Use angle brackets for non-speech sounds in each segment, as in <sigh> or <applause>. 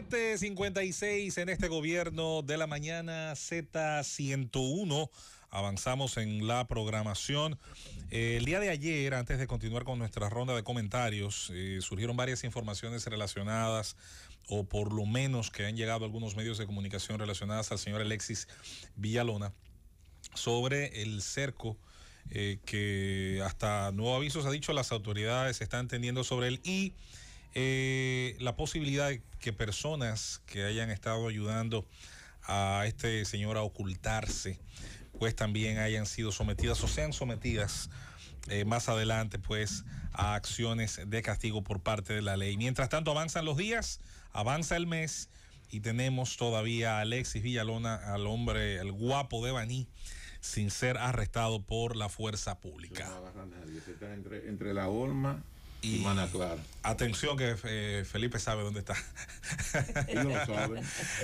7.56 en este gobierno de la mañana Z101. Avanzamos en la programación. el día de ayer, antes de continuar con nuestra ronda de comentarios, eh, surgieron varias informaciones relacionadas, o por lo menos que han llegado algunos medios de comunicación relacionadas al señor Alexis Villalona, sobre el cerco. Eh, que hasta nuevo aviso se ha dicho las autoridades están entendiendo sobre él y eh, la posibilidad de que personas que hayan estado ayudando a este señor a ocultarse, pues también hayan sido sometidas o sean sometidas eh, más adelante, pues, a acciones de castigo por parte de la ley. Mientras tanto, avanzan los días, avanza el mes y tenemos todavía a Alexis Villalona, al hombre, el guapo de Baní, sin ser arrestado por la fuerza pública. Entre, entre la horma y, Atención que eh, Felipe sabe dónde está. <laughs>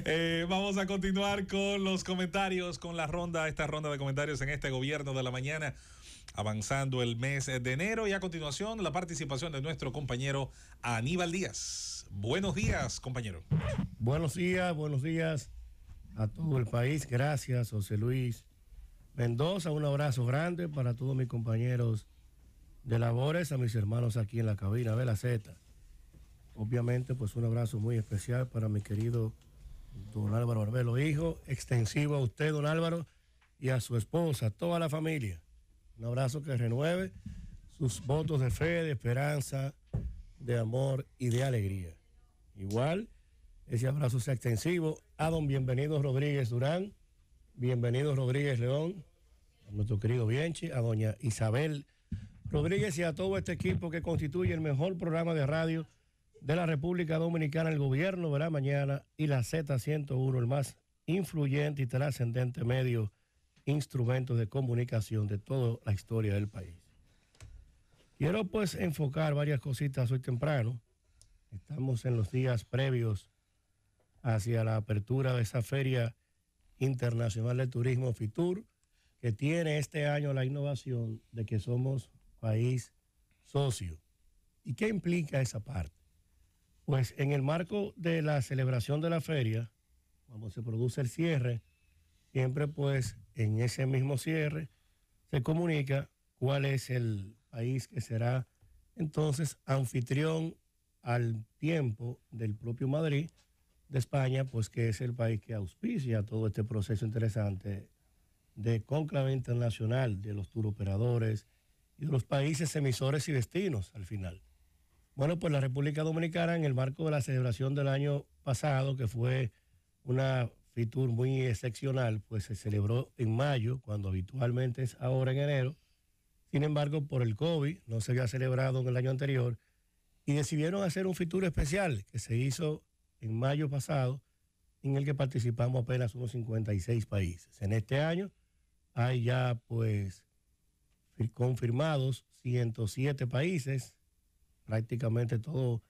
Eh, vamos a continuar con los comentarios, con la ronda, esta ronda de comentarios en este gobierno de la mañana, avanzando el mes de enero y a continuación la participación de nuestro compañero Aníbal Díaz. Buenos días, compañero. Buenos días, buenos días a todo el país. Gracias, José Luis Mendoza. Un abrazo grande para todos mis compañeros de labores a mis hermanos aquí en la cabina de la Z. Obviamente, pues un abrazo muy especial para mi querido don Álvaro Arbelo, hijo, extensivo a usted, don Álvaro, y a su esposa, a toda la familia. Un abrazo que renueve sus votos de fe, de esperanza, de amor y de alegría. Igual, ese abrazo sea extensivo a don Bienvenido Rodríguez Durán, bienvenido Rodríguez León, a nuestro querido Bienchi, a doña Isabel Rodríguez y a todo este equipo que constituye el mejor programa de radio de la República Dominicana. El gobierno verá mañana y la Z101, el más influyente y trascendente medio, instrumento de comunicación de toda la historia del país. Quiero pues enfocar varias cositas hoy temprano. Estamos en los días previos hacia la apertura de esa feria internacional de turismo FITUR, que tiene este año la innovación de que somos país socio. ¿Y qué implica esa parte? Pues en el marco de la celebración de la feria, cuando se produce el cierre, siempre pues en ese mismo cierre se comunica cuál es el país que será entonces anfitrión al tiempo del propio Madrid de España, pues que es el país que auspicia todo este proceso interesante de conclave internacional de los turoperadores, y los países emisores y destinos al final. Bueno, pues la República Dominicana en el marco de la celebración del año pasado, que fue una Fitur muy excepcional, pues se celebró en mayo, cuando habitualmente es ahora en enero. Sin embargo, por el COVID no se había celebrado en el año anterior y decidieron hacer un Fitur especial que se hizo en mayo pasado, en el que participamos apenas unos 56 países. En este año hay ya pues confirmados 107 países, prácticamente todo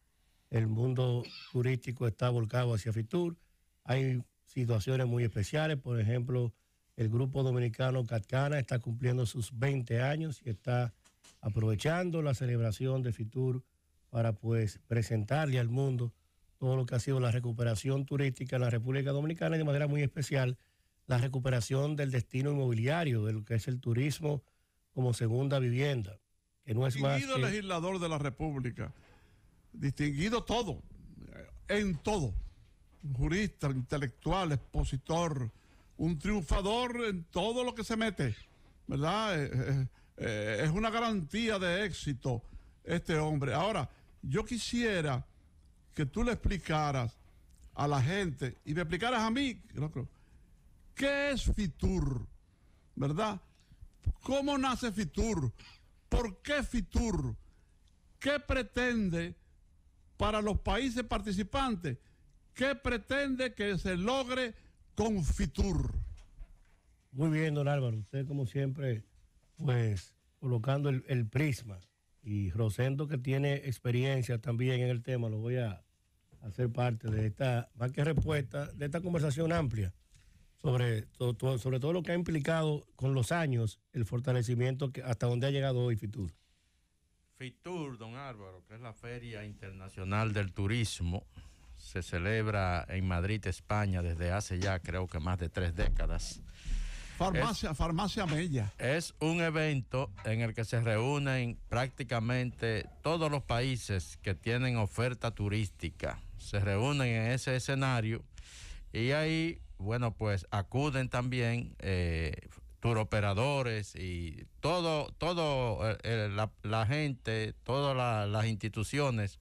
el mundo turístico está volcado hacia Fitur. Hay situaciones muy especiales, por ejemplo, el grupo dominicano Catcana está cumpliendo sus 20 años y está aprovechando la celebración de Fitur para pues presentarle al mundo todo lo que ha sido la recuperación turística en la República Dominicana y de manera muy especial la recuperación del destino inmobiliario, de lo que es el turismo como segunda vivienda, que no es más ...distinguido legislador de la República, distinguido todo, en todo, jurista, intelectual, expositor, un triunfador en todo lo que se mete, ¿verdad? Eh, eh, eh, es una garantía de éxito este hombre. Ahora, yo quisiera que tú le explicaras a la gente y me explicaras a mí, ¿qué es FITUR? ¿Verdad? ¿Cómo nace Fitur? ¿Por qué Fitur? ¿Qué pretende para los países participantes? ¿Qué pretende que se logre con Fitur? Muy bien, don Álvaro. Usted, como siempre, pues colocando el, prisma. Y Rosendo, que tiene experiencia también en el tema, lo voy a hacer parte de esta, más que respuesta, de esta conversación amplia sobre, sobre todo lo que ha implicado con los años el fortalecimiento que, hasta donde ha llegado hoy FITUR. FITUR, don Álvaro, que es la Feria Internacional del Turismo, se celebra en Madrid, España, desde hace ya creo que más de tres décadas. Farmacia, Farmacia Mella. Es un evento en el que se reúnen prácticamente todos los países que tienen oferta turística. Se reúnen en ese escenario y ahí, bueno, pues acuden también eh, turoperadores y todo, todo eh, eh, la, gente, todas las instituciones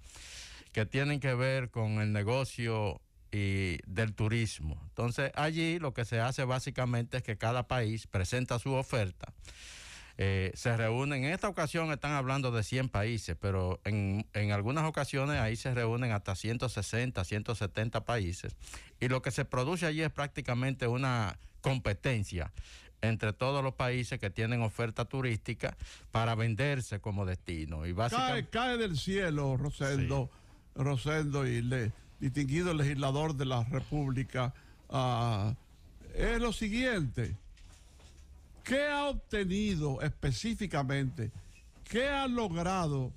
que tienen que ver con el negocio y del turismo. Entonces allí lo que se hace básicamente es que cada país presenta su oferta eh, se reúnen. En esta ocasión están hablando de 100 países, pero en, en algunas ocasiones ahí se reúnen hasta 160, 170 países. Y lo que se produce allí es prácticamente una competencia entre todos los países que tienen oferta turística para venderse como destino. Y cae, del cielo, Rosendo, Rosendo y le, distinguido legislador de la República, ah, es lo siguiente. ¿Qué ha obtenido específicamente? ¿Qué ha logrado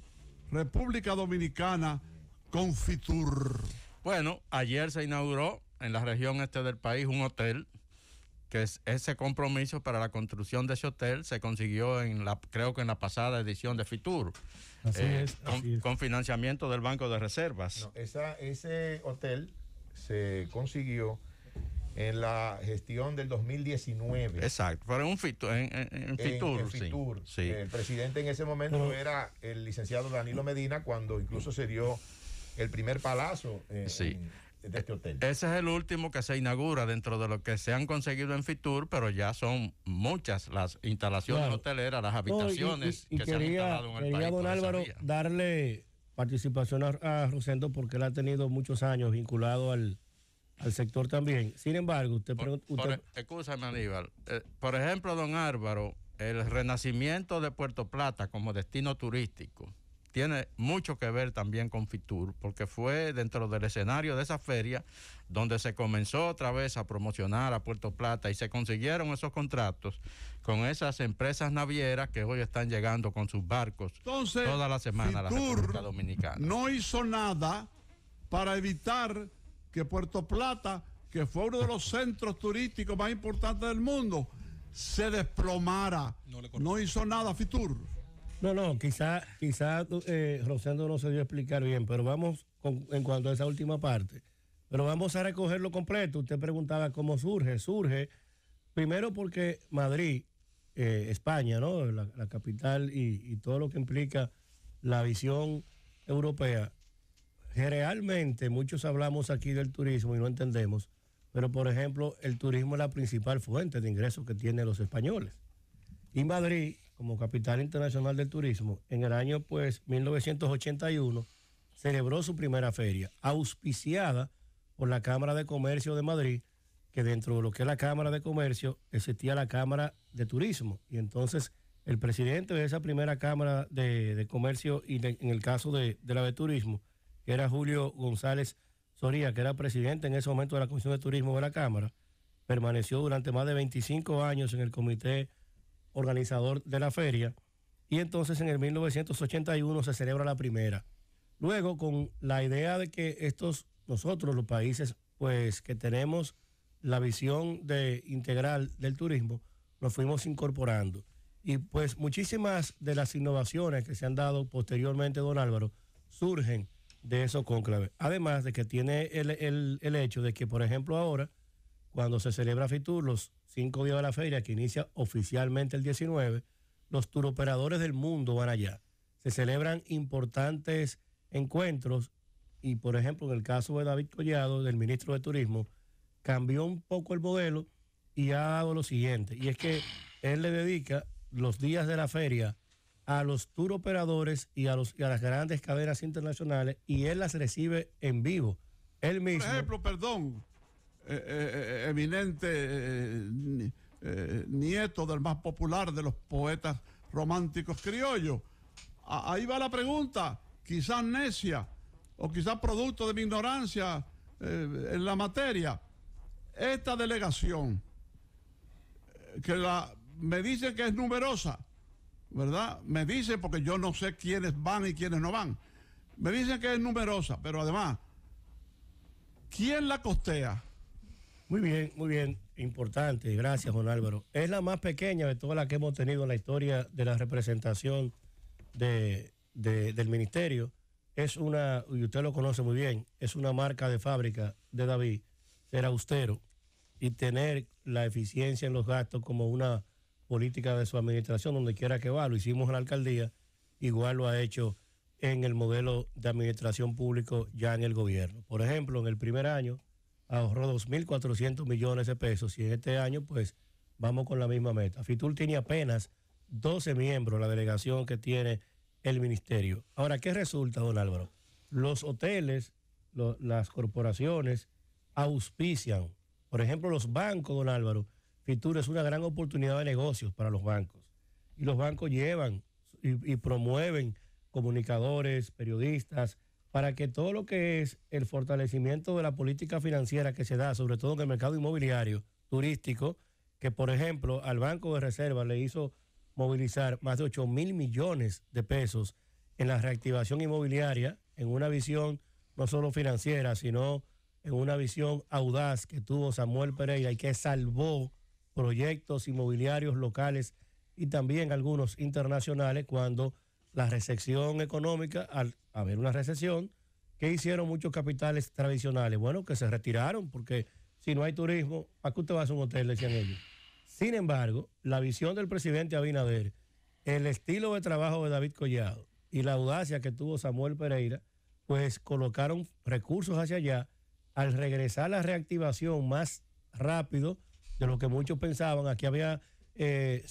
República Dominicana con Fitur? Bueno, ayer se inauguró en la región este del país un hotel que ese compromiso para la construcción de ese hotel se consiguió en la creo que en la pasada edición de Fitur eh, con, financiamiento del Banco de Reservas. ese hotel se consiguió en la gestión del 2019. Exacto, pero en fitur, en, Sí, El presidente en ese momento era el licenciado Danilo Medina cuando incluso se dio el primer palazo. De eh, este hotel. Ese es el último que se inaugura dentro de lo que se han conseguido en Fitur, pero ya son muchas las instalaciones hoteleras, las habitaciones que se han instalado en el quería don Álvaro darle participación a Rosendo porque él ha tenido muchos años vinculado al, al sector también. Sin embargo, usted pregunta. Aníbal. Eh, por ejemplo, don Álvaro, el renacimiento de Puerto Plata como destino turístico tiene mucho que ver también con Fitur, porque fue dentro del escenario de esa feria donde se comenzó otra vez a promocionar a Puerto Plata y se consiguieron esos contratos con esas empresas navieras que hoy están llegando con sus barcos Entonces, toda la semana a la República Dominicana. No hizo nada para evitar que Puerto Plata, que fue uno de los centros turísticos más importantes del mundo, se desplomara. No, hizo nada Fitur. No, no, quizá, quizá eh, Rosendo no se dio a explicar bien, pero vamos en cuanto a esa última parte. Pero vamos a recogerlo completo. Usted preguntaba cómo surge. Surge primero porque Madrid, eh, España, ¿no? La, capital y todo lo que implica la visión europea realmente muchos hablamos aquí del turismo y no entendemos, pero por ejemplo, el turismo es la principal fuente de ingresos que tienen los españoles. Y Madrid, como capital internacional del turismo, en el año pues 1981 celebró su primera feria, auspiciada por la Cámara de Comercio de Madrid, que dentro de lo que es la Cámara de Comercio existía la Cámara de Turismo. Y entonces el presidente de esa primera Cámara de, Comercio y en el caso de la de Turismo, era Julio González Soría, que era presidente en ese momento de la Comisión de Turismo de la Cámara, permaneció durante más de 25 años en el comité organizador de la feria y entonces en el 1981 se celebra la primera. Luego, con la idea de que estos, nosotros los países, pues que tenemos la visión de, integral del turismo, nos fuimos incorporando. Y pues muchísimas de las innovaciones que se han dado posteriormente, don Álvaro, surgen de esos conclaves. Además de que tiene el, el, hecho de que, por ejemplo, ahora, cuando se celebra FITUR, los cinco días de la feria, que inicia oficialmente el 19, los turoperadores del mundo van allá. Se celebran importantes encuentros y, por ejemplo, en el caso de David Collado, del ministro de Turismo, cambió un poco el modelo y ha dado lo siguiente, y es que él le dedica los días de la feria a los tour operadores y a, los, a las grandes cadenas internacionales y él las recibe en vivo. Él mismo. Por ejemplo, perdón, eh, eh, eh, eminente nieto del más popular de los poetas románticos criollos. ahí va la pregunta, quizás necia o quizás producto de mi ignorancia en la materia. Esta delegación, que la, me dice que es numerosa, ¿verdad? Me dice, porque yo no sé quiénes van y quiénes no van. Me dicen que es numerosa, pero además, ¿quién la costea? Muy bien, muy bien. Importante, gracias, Juan Álvaro. Es la más pequeña de todas las que hemos tenido en la historia de la representación del ministerio. Es una, y usted lo conoce muy bien, es una marca de fábrica de David, ser austero y tener la eficiencia en los gastos como una política de su administración, donde quiera que va, lo hicimos en la alcaldía, igual lo ha hecho en el modelo de administración público ya en el gobierno. Por ejemplo, en el primer año ahorró 2.400 millones de pesos y en este año pues vamos con la misma meta. ...Fitul tiene apenas 12 miembros, la delegación que tiene el ministerio. Ahora, ¿qué resulta, don Álvaro? Los hoteles, las corporaciones auspician, por ejemplo, los bancos, don Álvaro, es una gran oportunidad de negocios para los bancos. Y los bancos llevan y, y promueven comunicadores, periodistas, para que todo lo que es el fortalecimiento de la política financiera que se da, sobre todo en el mercado inmobiliario, turístico, que por ejemplo al Banco de Reserva le hizo movilizar más de 8 mil millones de pesos en la reactivación inmobiliaria, en una visión no solo financiera, sino en una visión audaz que tuvo Samuel Pereira y que salvó proyectos inmobiliarios locales y también algunos internacionales cuando la recesión económica, al haber una recesión, ¿qué hicieron muchos capitales tradicionales? Bueno, que se retiraron porque si no hay turismo, ¿a qué usted va a un hotel? Decían ellos. Sin embargo, la visión del presidente Abinader, el estilo de trabajo de David Collado y la audacia que tuvo Samuel Pereira, pues colocaron recursos hacia allá al regresar la reactivación más rápido de lo que muchos pensaban. Aquí había eh,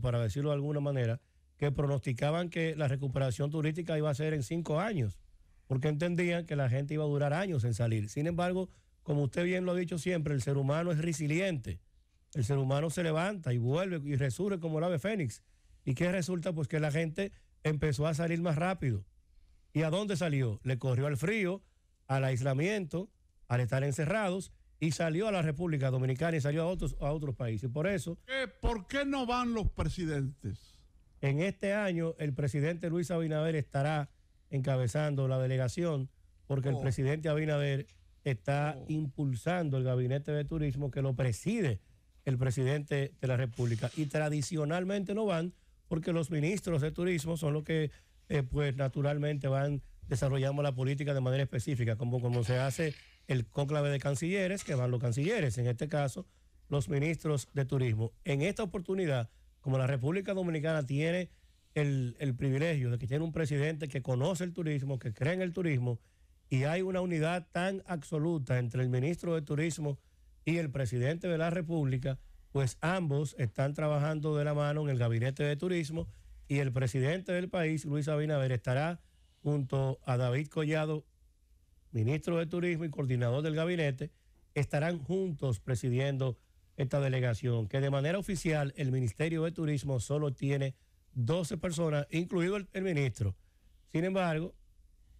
para decirlo de alguna manera, que pronosticaban que la recuperación turística iba a ser en cinco años, porque entendían que la gente iba a durar años en salir. Sin embargo, como usted bien lo ha dicho siempre, el ser humano es resiliente. El ser humano se levanta y vuelve y resurge como el ave fénix. ¿Y qué resulta? Pues que la gente empezó a salir más rápido. ¿Y a dónde salió? Le corrió al frío, al aislamiento, al estar encerrados y salió a la República Dominicana y salió a otros, a otros países. Por eso. ¿Qué, ¿Por qué no van los presidentes? En este año, el presidente Luis Abinader estará encabezando la delegación, porque el oh. presidente Abinader está oh. impulsando el gabinete de turismo que lo preside el presidente de la República. Y tradicionalmente no van, porque los ministros de turismo son los que, eh, pues, naturalmente van desarrollamos la política de manera específica, como, como se hace el cónclave de cancilleres, que van los cancilleres, en este caso, los ministros de turismo. En esta oportunidad, como la República Dominicana tiene el, el privilegio de que tiene un presidente que conoce el turismo, que cree en el turismo, y hay una unidad tan absoluta entre el ministro de Turismo y el presidente de la República, pues ambos están trabajando de la mano en el gabinete de turismo y el presidente del país, Luis Abinader, estará junto a David Collado, ministro de Turismo y coordinador del gabinete, estarán juntos presidiendo esta delegación, que de manera oficial el Ministerio de Turismo solo tiene 12 personas, incluido el, ministro. Sin embargo,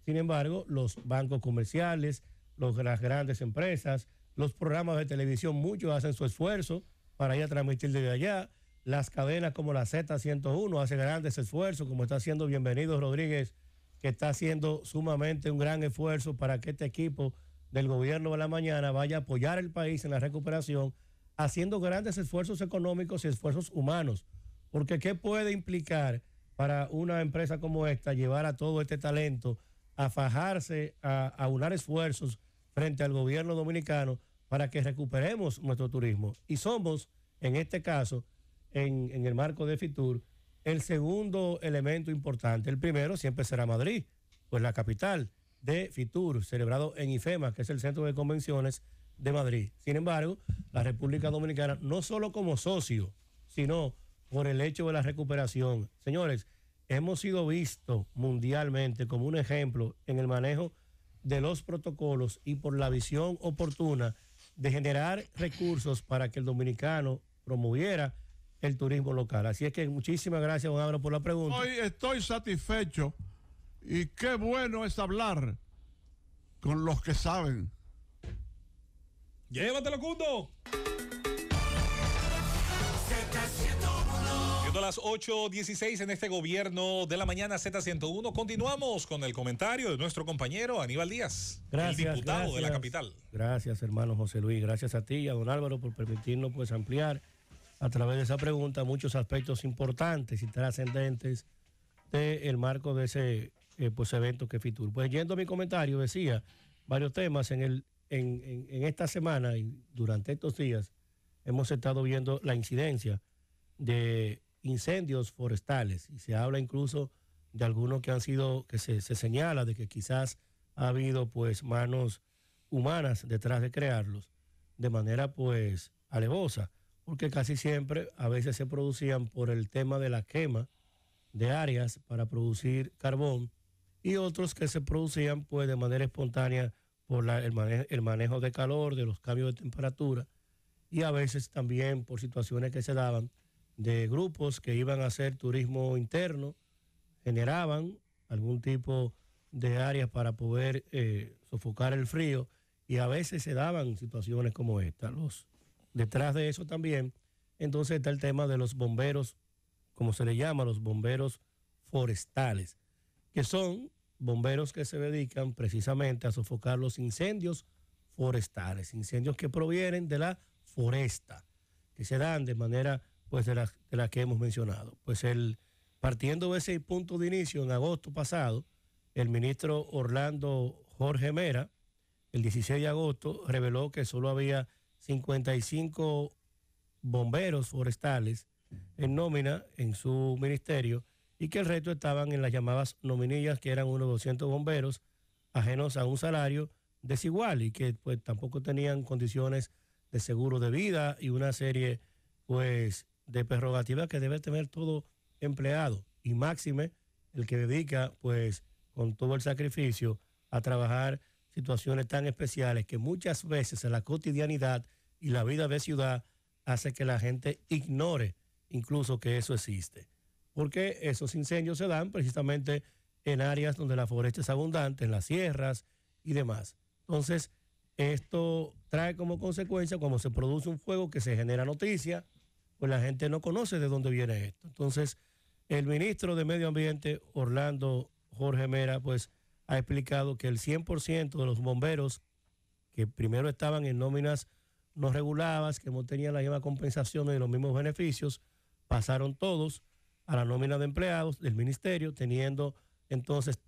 sin embargo, los bancos comerciales, las grandes empresas, los programas de televisión, muchos hacen su esfuerzo para ir a transmitir desde allá. Las cadenas como la Z101 hacen grandes esfuerzos, como está haciendo bienvenido Rodríguez que está haciendo sumamente un gran esfuerzo para que este equipo del gobierno de la mañana vaya a apoyar al país en la recuperación, haciendo grandes esfuerzos económicos y esfuerzos humanos. Porque ¿qué puede implicar para una empresa como esta llevar a todo este talento a fajarse, a, esfuerzos frente al gobierno dominicano para que recuperemos nuestro turismo? Y somos, en este caso, en el marco de FITUR, el segundo elemento importante, el primero siempre será Madrid, pues la capital de FITUR, celebrado en IFEMA, que es el Centro de Convenciones de Madrid. Sin embargo, la República Dominicana, no solo como socio, sino por el hecho de la recuperación. Señores, hemos sido vistos mundialmente como un ejemplo en el manejo de los protocolos y por la visión oportuna de generar recursos para que el dominicano promoviera el turismo local. Así es que muchísimas gracias, don Álvaro, por la pregunta. Hoy estoy satisfecho y qué bueno es hablar con los que saben. Llévatelo, Cundo. Siendo las 8.16 en este gobierno de la mañana Z101, continuamos con el comentario de nuestro compañero Aníbal Díaz, el diputado de la capital. Gracias, hermano José Luis, gracias a ti y a don Álvaro por permitirnos pues ampliar a través de esa pregunta muchos aspectos importantes y trascendentes del marco de ese eh, pues, evento que es Fitur. Pues yendo a mi comentario, decía varios temas en, el, en, en, en esta semana y durante estos días hemos estado viendo la incidencia de incendios forestales y se habla incluso de algunos que han sido, que se, se, señala de que quizás ha habido pues manos humanas detrás de crearlos de manera pues alevosa porque casi siempre a veces se producían por el tema de la quema de áreas para producir carbón y otros que se producían pues de manera espontánea por el, manejo de calor, de los cambios de temperatura y a veces también por situaciones que se daban de grupos que iban a hacer turismo interno, generaban algún tipo de áreas para poder eh, sofocar el frío y a veces se daban situaciones como esta. Los Detrás de eso también, entonces está el tema de los bomberos, como se le llama, los bomberos forestales, que son bomberos que se dedican precisamente a sofocar los incendios forestales, incendios que provienen de la foresta, que se dan de manera pues de la, que hemos mencionado. Pues el, partiendo de ese punto de inicio, en agosto pasado, el ministro Orlando Jorge Mera, el 16 de agosto, reveló que solo había 55 bomberos forestales en nómina en su ministerio y que el resto estaban en las llamadas nominillas, que eran unos 200 bomberos ajenos a un salario desigual y que pues tampoco tenían condiciones de seguro de vida y una serie pues de prerrogativas que debe tener todo empleado y máxime el que dedica pues con todo el sacrificio a trabajar situaciones tan especiales que muchas veces en la cotidianidad y la vida de ciudad hace que la gente ignore incluso que eso existe. Porque esos incendios se dan precisamente en áreas donde la foresta es abundante, en las sierras y demás. Entonces, esto trae como consecuencia cuando se produce un fuego que se genera noticia, pues la gente no conoce de dónde viene esto. Entonces, el ministro de Medio Ambiente, Orlando Jorge Mera, pues ha explicado que el 100% de los bomberos que primero estaban en nóminas no reguladas, que no tenían la misma compensación y los mismos beneficios, pasaron todos a la nómina de empleados del ministerio, teniendo entonces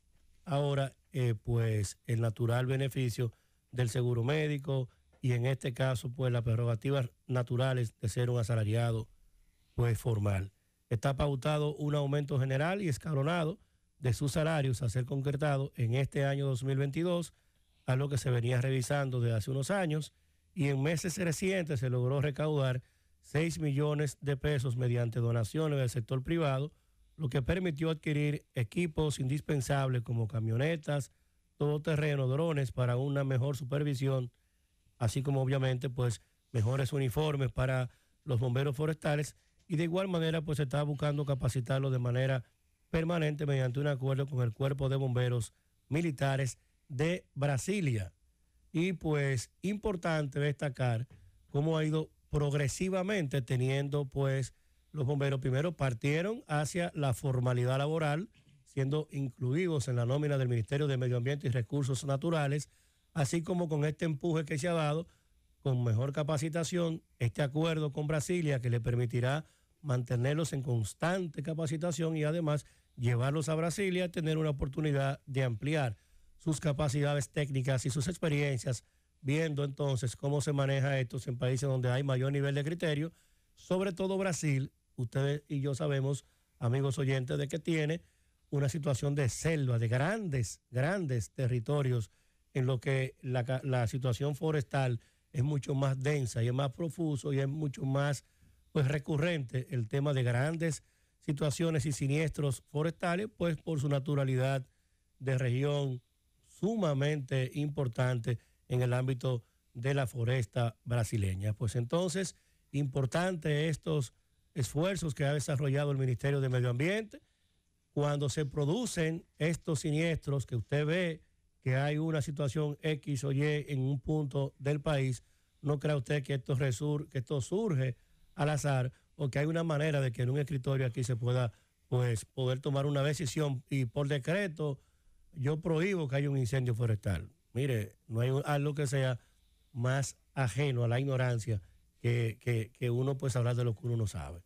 ahora eh, pues el natural beneficio del seguro médico y en este caso pues las prerrogativas naturales de ser un asalariado pues formal. Está pautado un aumento general y escalonado de sus salarios a ser concretado en este año 2022, a lo que se venía revisando desde hace unos años, y en meses recientes se logró recaudar 6 millones de pesos mediante donaciones del sector privado, lo que permitió adquirir equipos indispensables como camionetas, todoterreno, drones para una mejor supervisión, así como obviamente pues mejores uniformes para los bomberos forestales y de igual manera pues se está buscando capacitarlos de manera permanente mediante un acuerdo con el Cuerpo de Bomberos Militares de Brasilia. Y pues importante destacar cómo ha ido progresivamente teniendo pues los bomberos primero partieron hacia la formalidad laboral, siendo incluidos en la nómina del Ministerio de Medio Ambiente y Recursos Naturales, así como con este empuje que se ha dado, con mejor capacitación, este acuerdo con Brasilia que le permitirá mantenerlos en constante capacitación y además llevarlos a Brasil y a tener una oportunidad de ampliar sus capacidades técnicas y sus experiencias, viendo entonces cómo se maneja esto en países donde hay mayor nivel de criterio, sobre todo Brasil, ustedes y yo sabemos, amigos oyentes, de que tiene una situación de selva, de grandes, grandes territorios en lo que la, situación forestal es mucho más densa y es más profuso y es mucho más pues recurrente el tema de grandes situaciones y siniestros forestales, pues por su naturalidad de región sumamente importante en el ámbito de la foresta brasileña. Pues entonces, importante estos esfuerzos que ha desarrollado el Ministerio de Medio Ambiente. Cuando se producen estos siniestros que usted ve que hay una situación X o Y en un punto del país, no crea usted que esto, que esto surge al azar, porque hay una manera de que en un escritorio aquí se pueda pues poder tomar una decisión y por decreto yo prohíbo que haya un incendio forestal. Mire, no hay algo que sea más ajeno a la ignorancia que, uno pues hablar de lo que uno no sabe.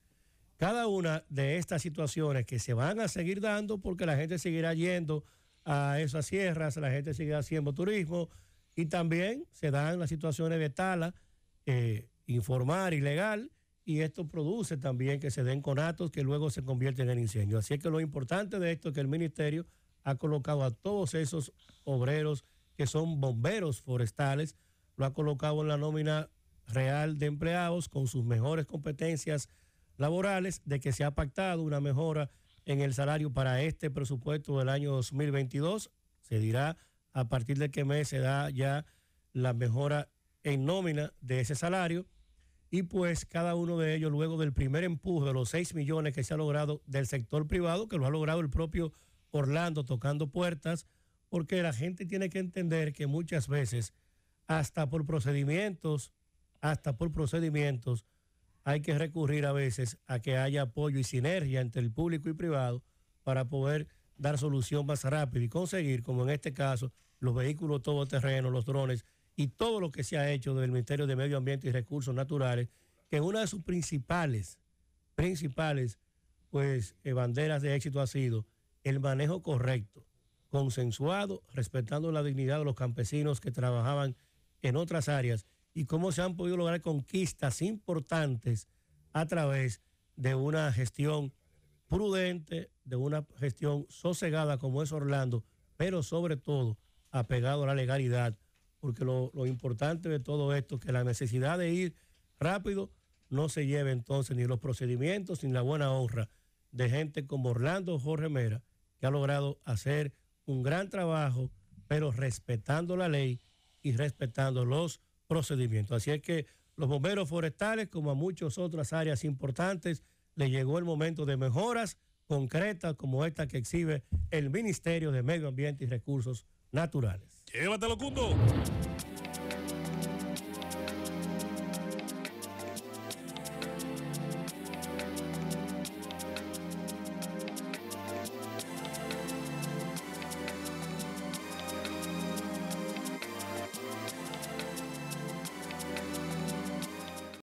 Cada una de estas situaciones que se van a seguir dando porque la gente seguirá yendo a esas sierras, la gente seguirá haciendo turismo y también se dan las situaciones de tala eh, informar, ilegal, y esto produce también que se den conatos que luego se convierten en incendios. Así que lo importante de esto es que el ministerio ha colocado a todos esos obreros que son bomberos forestales, lo ha colocado en la nómina real de empleados con sus mejores competencias laborales, de que se ha pactado una mejora en el salario para este presupuesto del año 2022. Se dirá a partir de qué mes se da ya la mejora en nómina de ese salario y pues cada uno de ellos luego del primer empuje de los 6 millones que se ha logrado del sector privado, que lo ha logrado el propio Orlando tocando puertas, porque la gente tiene que entender que muchas veces, hasta por procedimientos, hasta por procedimientos, hay que recurrir a veces a que haya apoyo y sinergia entre el público y privado para poder dar solución más rápida y conseguir, como en este caso, los vehículos todoterreno, los drones, y todo lo que se ha hecho el Ministerio de Medio Ambiente y Recursos Naturales, que una de sus principales, principales, pues, eh, banderas de éxito ha sido el manejo correcto, consensuado, respetando la dignidad de los campesinos que trabajaban en otras áreas y cómo se han podido lograr conquistas importantes a través de una gestión prudente, de una gestión sosegada como es Orlando, pero sobre todo apegado a la legalidad porque lo, importante de todo esto es que la necesidad de ir rápido no se lleve entonces ni los procedimientos ni la buena honra de gente como Orlando Jorge Mera, que ha logrado hacer un gran trabajo, pero respetando la ley y respetando los procedimientos. Así es que los bomberos forestales, como a muchas otras áreas importantes, le llegó el momento de mejoras concretas como esta que exhibe el Ministerio de Medio Ambiente y Recursos Naturales. Llévatelo, Cundo.